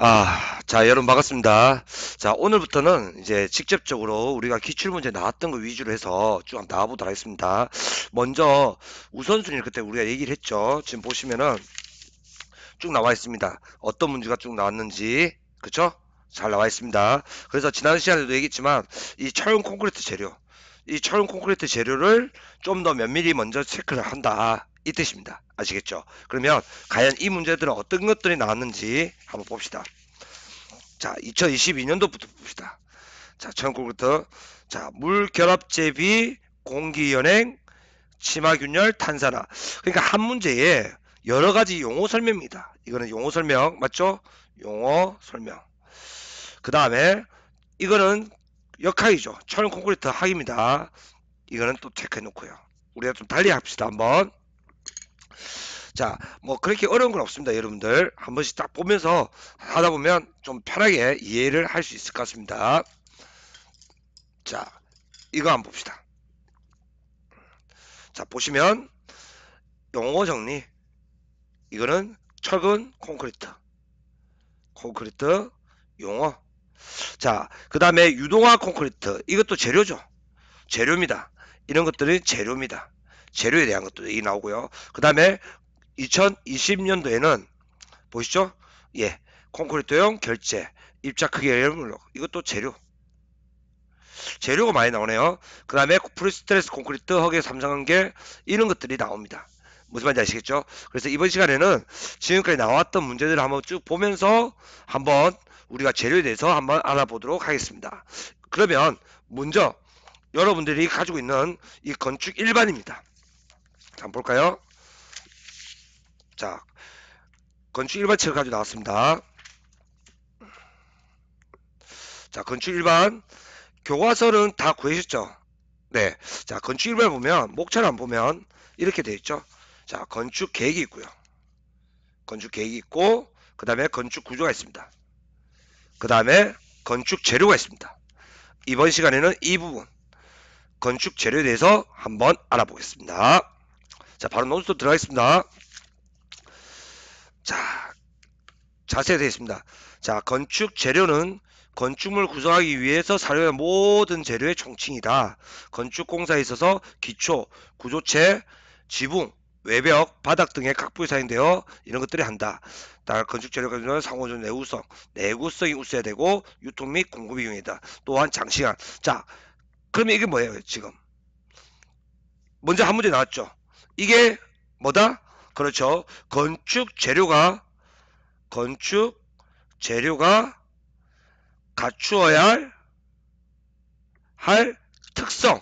아, 자, 여러분 반갑습니다. 자, 오늘부터는 이제 직접적으로 우리가 기출문제 나왔던 거 위주로 해서 쭉 한번 나와보도록 하겠습니다. 먼저 우선순위를 그때 우리가 얘기를 했죠. 지금 보시면은 쭉 나와 있습니다. 어떤 문제가 쭉 나왔는지, 그쵸? 잘 나와 있습니다. 그래서 지난 시간에도 얘기했지만 이 철용 콘크리트 재료, 이 철용 콘크리트 재료를 좀 더 면밀히 먼저 체크를 한다. 이 뜻입니다. 아시겠죠? 그러면 과연 이 문제들은 어떤 것들이 나왔는지 한번 봅시다. 자, 2022년도부터 봅시다. 자, 1국부터 자, 물 결합 제비, 공기 연행, 치마 균열, 탄산화. 그러니까 한 문제에 여러 가지 용어 설명입니다. 이거는 용어 설명 맞죠? 용어 설명. 그다음에 이거는 역학이죠. 철 콘크리트 학입니다. 이거는 또 체크해 놓고요. 우리가 좀 달리 합시다 한번. 자, 뭐 그렇게 어려운 건 없습니다, 여러분들. 한 번씩 딱 보면서 하다 보면 좀 편하게 이해를 할 수 있을 것 같습니다. 자, 이거 한번 봅시다. 자, 보시면 용어 정리. 이거는 철근 콘크리트. 콘크리트 용어. 자, 그 다음에 유동화 콘크리트. 이것도 재료죠. 재료입니다. 이런 것들이 재료입니다. 재료에 대한 것도이 나오고요. 그 다음에 2020년도에는 보시죠. 예, 콘크리트용 결제, 입자 크기 열물로 이것도 재료. 재료가 많이 나오네요. 그 다음에 프리스트레스 콘크리트, 허의삼성관계 이런 것들이 나옵니다. 무슨 말인지 아시겠죠? 그래서 이번 시간에는 지금까지 나왔던 문제들을 한번 쭉 보면서 한번 우리가 재료에 대해서 한번 알아보도록 하겠습니다. 그러면 먼저 여러분들이 가지고 있는 이 건축 일반입니다. 한번 볼까요? 자, 건축 일반 책을 가지고 나왔습니다. 자, 건축 일반 교과서는 다구해주죠 네. 자, 건축 일반 보면 목차를 안 보면 이렇게 되어 있죠. 자, 건축 계획이 있고요. 건축 계획이 있고 그 다음에 건축 구조가 있습니다. 그 다음에 건축 재료가 있습니다. 이번 시간에는 이 부분 건축 재료에 대해서 한번 알아보겠습니다. 자, 바로 논스톱 들어가겠습니다. 자, 자세히 되겠습니다 자, 건축 재료는 건축물 구성하기 위해서 사용한 모든 재료의 총칭이다. 건축공사에 있어서 기초, 구조체, 지붕, 외벽, 바닥 등의 각 부위 사인되어 이런 것들이 한다. 따라 건축 재료가 되는상호적 내구성, 내구성이 우수해야 되고 유통 및 공급 이용이다. 또한 장시간. 자, 그럼 이게 뭐예요 지금? 먼저 한 문제 나왔죠. 이게 뭐다? 그렇죠. 건축 재료가 건축 재료가 갖추어야 할, 할 특성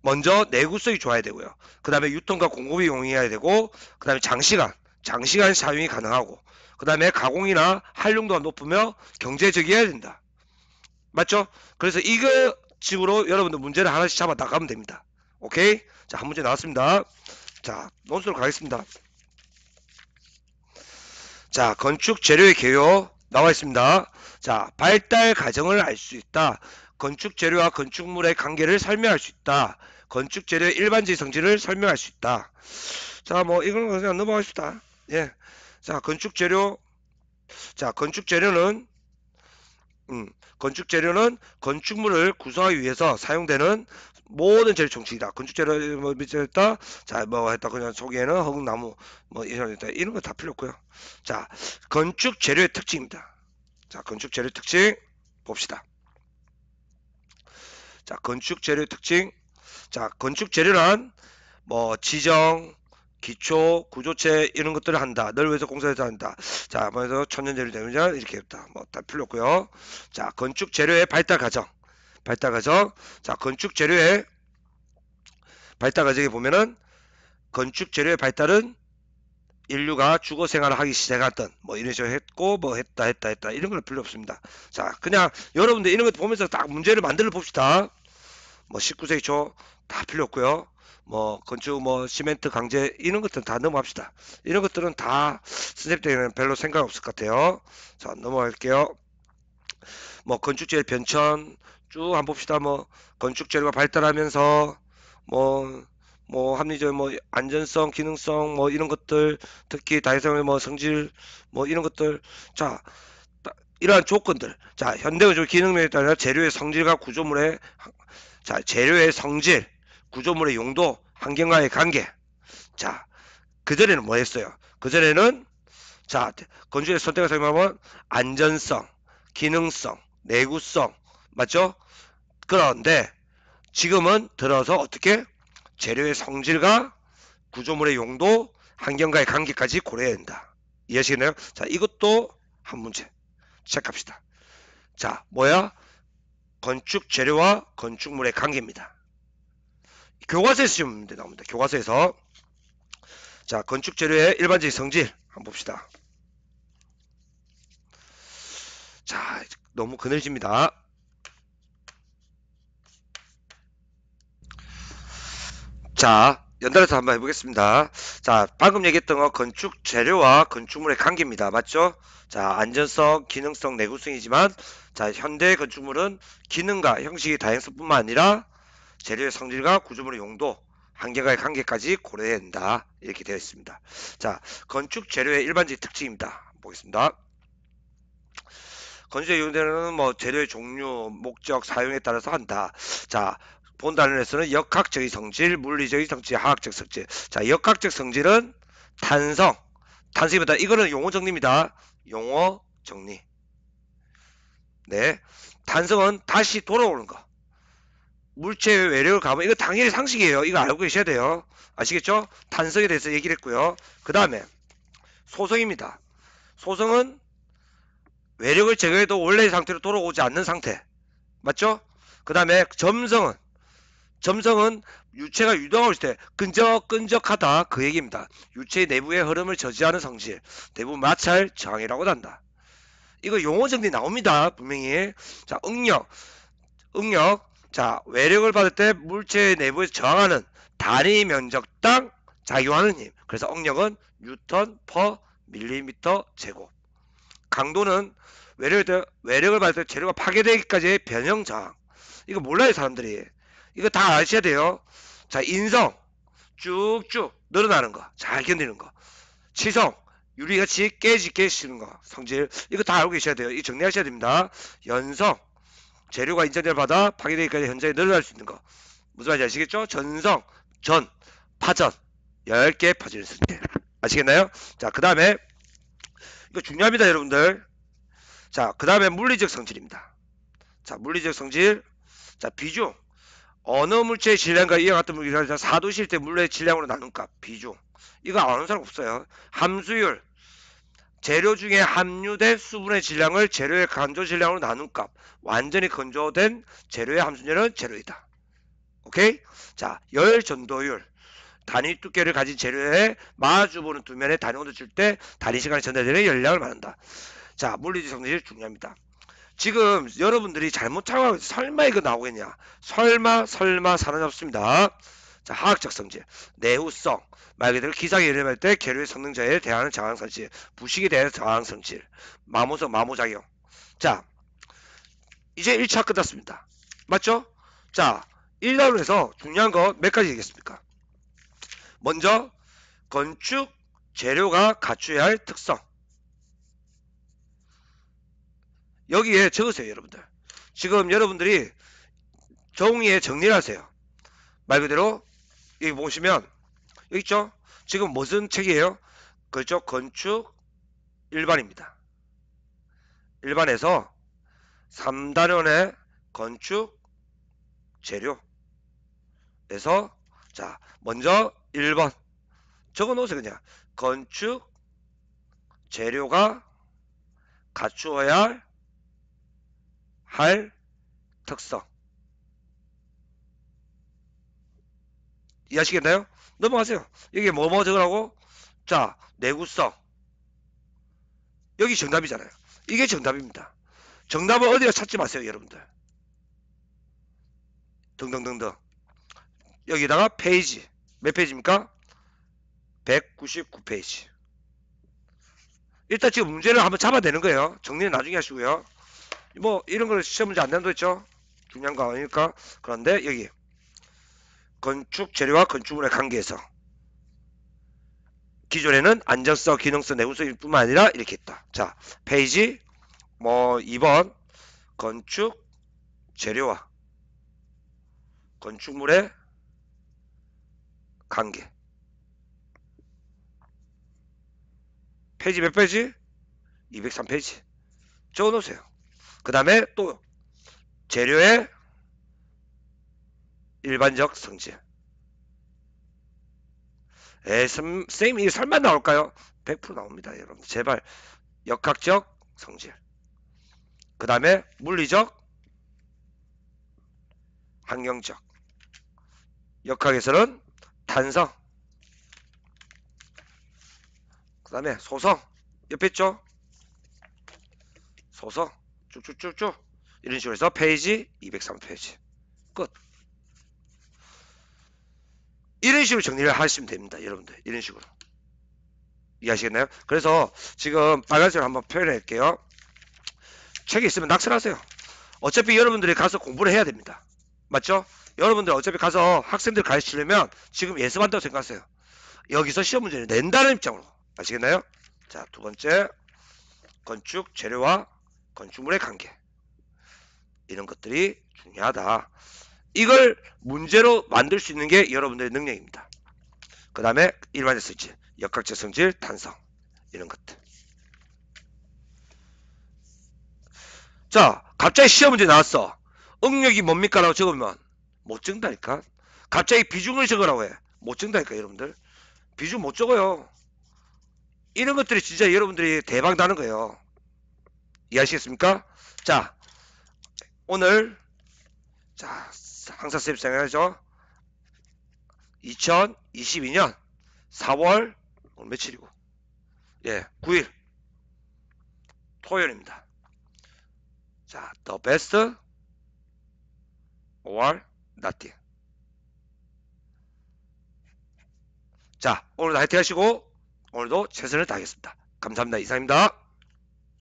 먼저 내구성이 좋아야 되고요. 그 다음에 유통과 공급이 용이해야 되고 그 다음에 장시간 장시간 사용이 가능하고 그 다음에 가공이나 활용도가 높으며 경제적이어야 된다. 맞죠? 그래서 이거 식으로 여러분들 문제를 하나씩 잡아 나가면 됩니다. 오케이? 자, 한 문제 나왔습니다. 자, 논술로 가겠습니다. 자, 건축 재료의 개요 나와 있습니다. 자, 발달 과정을 알 수 있다. 건축 재료와 건축물의 관계를 설명할 수 있다. 건축 재료의 일반적인 성질을 설명할 수 있다. 자, 뭐 이건 그냥 넘어갈 수 있다. 예. 자, 건축 재료. 자, 건축 재료는 음, 건축 재료는 건축물을 구성하기 위해서 사용되는 모든 재료 총칙이다. 건축 재료 뭐 미쳤다. 자, 뭐 했다. 그냥 소개에는 허극나무 뭐 이런 했다. 이런 거 다 필요 없고요. 자, 건축 재료의 특징입니다. 자, 건축 재료 특징 봅시다. 자, 건축 재료 특징. 자, 건축 재료란 뭐 지정, 기초 구조체 이런 것들을 한다. 널 위해서 공사해서 한다. 자, 그래서 천연재료 대문자 이렇게 했다. 뭐 다 필요 없고요. 자, 건축 재료의 발달 과정. 발달 과정. 자, 건축 재료의 발달 과정에 보면은 건축 재료의 발달은 인류가 주거 생활을 하기 시작했던 뭐 이런 식으로 했고 뭐 했다 했다 했다 이런 걸 필요 없습니다. 자, 그냥 여러분들 이런 것 보면서 딱 문제를 만들어 봅시다. 뭐 19세기 초 다 필요 없고요. 뭐 건축 뭐 시멘트 강제 이런 것들은 다 넘어갑시다. 이런 것들은 다 스텝들에는 별로 생각 없을 것 같아요. 자 넘어갈게요. 뭐 건축재의 변천 쭉한 봅시다. 뭐 건축재료가 발달하면서 뭐뭐 뭐, 합리적 뭐 안전성 기능성 뭐 이런 것들 특히 다이성의 뭐 성질 뭐 이런 것들 자 이러한 조건들 자 현대 우주 기능면에 따라 재료의 성질과 구조물의 자 재료의 성질 구조물의 용도, 환경과의 관계. 자, 그전에는 뭐 했어요? 그전에는 자, 건축의 선택을 설명하면 안전성, 기능성, 내구성, 맞죠? 그런데 지금은 들어서 어떻게 재료의 성질과 구조물의 용도, 환경과의 관계까지 고려해야 된다. 이해하시겠나요? 자, 이것도 한 문제. 시작합시다. 자, 뭐야? 건축 재료와 건축물의 관계입니다. 교과서에서 지 나옵니다. 교과서에서 자 건축 재료의 일반적인 성질 한번 봅시다. 자 너무 그늘집니다. 자 연달아서 한번 해보겠습니다. 자 방금 얘기했던 거 건축 재료와 건축물의 관계입니다. 맞죠? 자 안전성, 기능성, 내구성이지만 자 현대 건축물은 기능과 형식의 다양성뿐만 아니라 재료의 성질과 구조물의 용도, 한계가의 관계까지 고려해야 된다. 이렇게 되어 있습니다. 자, 건축 재료의 일반적인 특징입니다. 보겠습니다. 건축의용도는뭐 재료의 종류, 목적, 사용에 따라서 한다. 자, 본 단원에서는 역학적인 성질, 물리적인 성질, 화학적 성질. 자, 역학적 성질은 탄성. 탄성입니다. 이거는 용어 정리입니다. 용어 정리. 네. 탄성은 다시 돌아오는 거. 물체의 외력을 가면 이거 당연히 상식이에요. 이거 알고 계셔야 돼요. 아시겠죠? 탄성에 대해서 얘기를 했고요. 그 다음에 소성입니다. 소성은 외력을 제거해도 원래의 상태로 돌아오지 않는 상태. 맞죠? 그 다음에 점성은 점성은 유체가 유동하고 있을 때 끈적끈적하다 그 얘기입니다. 유체의 내부의 흐름을 저지하는 성질, 대부 마찰 저항이라고 한다. 이거 용어 정리 나옵니다. 분명히. 자, 응력. 응력. 자, 외력을 받을 때 물체의 내부에 저항하는 단위 면적당 작용하는 힘. 그래서 억력은 뉴턴 퍼 밀리미터 제곱. 강도는 외력을, 외력을 받을 때 재료가 파괴되기까지의 변형 저항. 이거 몰라요, 사람들이. 이거 다 아셔야 돼요. 자, 인성. 쭉쭉 늘어나는 거. 잘 견디는 거. 치성. 유리같이 깨지게 쉬는 거. 성질. 이거 다 알고 계셔야 돼요. 이거 정리하셔야 됩니다. 연성. 재료가 인정을 받아 파괴되기까지 현장에 늘어날 수 있는 거. 무슨 말인지 아시겠죠? 전성, 전, 파전 10개 파전을 쓰게 아시겠나요? 자, 그 다음에 이거 중요합니다, 여러분들. 자, 그 다음에 물리적 성질입니다. 자, 물리적 성질. 자, 비중. 어느 물체의 질량과 이와 같은 물질을 4도실때 물의 질량으로 나눈 값, 비중. 이거 아는 사람 없어요. 함수율, 재료 중에 함유된 수분의 질량을 재료의 간조 질량으로 나눈 값. 완전히 건조된 재료의 함수량은 제로이다. 오케이? 자, 열 전도율. 단위 두께를 가진 재료에 마주보는 두 면의 단위 온도 줄 때 단위 시간에 전달되는 열량을 말한다. 자, 물리적 성질이 중요합니다. 지금 여러분들이 잘못 착각하고 설마 이거 나오겠냐? 설마 설마 사로잡습니다. 자, 화학 적성질 내후성, 말 그대로 기상에 연합할 때 계류의 성능자에 대하는 저항성질, 부식에 대한 저항성질, 마모성, 마모작용. 자, 이제 1차 끝났습니다. 맞죠? 자, 1라운드에서 중요한 거몇 가지 얘기했습니까? 먼저, 건축 재료가 갖춰야할 특성. 여기에 적으세요, 여러분들. 지금 여러분들이 종이에 정리를 하세요. 말 그대로 여기 보시면 여기 있죠? 지금 무슨 책이에요? 그렇죠? 건축 일반입니다. 일반에서 3단원의 건축 재료에서 자 먼저 1번 적어놓으세요 그냥 건축 재료가 갖추어야 할 특성 이해하시겠나요? 넘어가세요. 여기 뭐뭐 적으라고? 자, 내구성. 여기 정답이잖아요. 이게 정답입니다. 정답은 어디서 찾지 마세요, 여러분들. 등등등등. 여기다가 페이지. 몇 페이지입니까? 199페이지. 일단 지금 문제를 한번 잡아내는 거예요. 정리는 나중에 하시고요. 뭐 이런 걸 시험 문제 안 낸다고 했죠? 중요한 거 아니니까. 그런데 여기 건축 재료와 건축물의 관계에서 기존에는 안전성, 기능성, 내구성일 뿐만 아니라 이렇게 했다 자, 페이지 뭐 2번 건축 재료와 건축물의 관계 페이지 몇 페이지? 203페이지 적어놓으세요. 그 다음에 또 재료의 일반적 성질 에 선생님 이 설마 나올까요? 100% 나옵니다 여러분 제발 역학적 성질 그 다음에 물리적 환경적 역학에서는 단성 그 다음에 소성 옆에 있죠 소성 쭉쭉쭉쭉 이런 식으로 해서 페이지 203페이지 끝 이런 식으로 정리를 하시면 됩니다. 여러분들 이런 식으로 이해하시겠나요? 그래서 지금 빨간색으로 한번 표현할게요. 책이 있으면 낙찰하세요 어차피 여러분들이 가서 공부를 해야 됩니다. 맞죠? 여러분들 어차피 가서 학생들 가르치려면 지금 예습한다고 생각하세요. 여기서 시험 문제를 낸다는 입장으로 아시겠나요? 자, 두 번째 건축 재료와 건축물의 관계 이런 것들이 중요하다. 이걸 문제로 만들 수 있는 게 여러분들의 능력입니다. 그 다음에 일반적 성질, 역학적 성질, 탄성 이런 것들. 자, 갑자기 시험 문제 나왔어. 응력이 뭡니까? 라고 적으면 못 적는다니까. 갑자기 비중을 적으라고 해. 못 적는다니까 여러분들. 비중 못 적어요. 이런 것들이 진짜 여러분들이 대박 나는 거예요. 이해하시겠습니까? 자, 오늘 자 항상 쌤 생각하죠? 2022년 4월 오늘 며칠이고 예 9일 토요일입니다. 자, the best or nothing. 자, 오늘도 화이팅 하시고 오늘도 최선을 다하겠습니다. 감사합니다. 이상입니다.